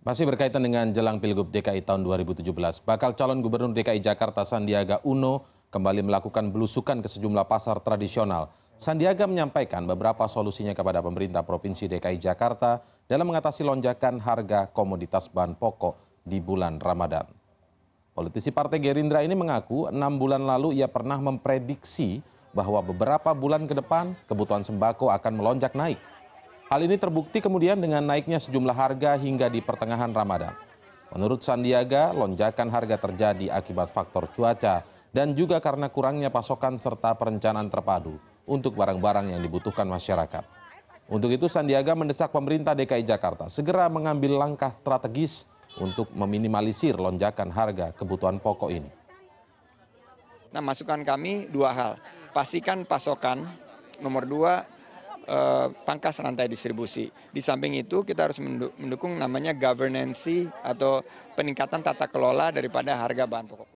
Masih berkaitan dengan jelang Pilgub DKI tahun 2017, bakal calon gubernur DKI Jakarta Sandiaga Uno kembali melakukan belusukan ke sejumlah pasar tradisional. Sandiaga menyampaikan beberapa solusinya kepada pemerintah Provinsi DKI Jakarta dalam mengatasi lonjakan harga komoditas bahan pokok di bulan Ramadan. Politisi Partai Gerindra ini mengaku enam bulan lalu ia pernah memprediksi bahwa beberapa bulan ke depan kebutuhan sembako akan melonjak naik. Hal ini terbukti kemudian dengan naiknya sejumlah harga hingga di pertengahan Ramadan. Menurut Sandiaga, lonjakan harga terjadi akibat faktor cuaca dan juga karena kurangnya pasokan serta perencanaan terpadu untuk barang-barang yang dibutuhkan masyarakat. Untuk itu Sandiaga mendesak pemerintah DKI Jakarta segera mengambil langkah strategis untuk meminimalisir lonjakan harga kebutuhan pokok ini. Nah masukan kami dua hal, pastikan pasokan, nomor dua Eh, pangkas rantai distribusi. Di samping itu kita harus mendukung namanya governance atau peningkatan tata kelola daripada harga bahan pokok.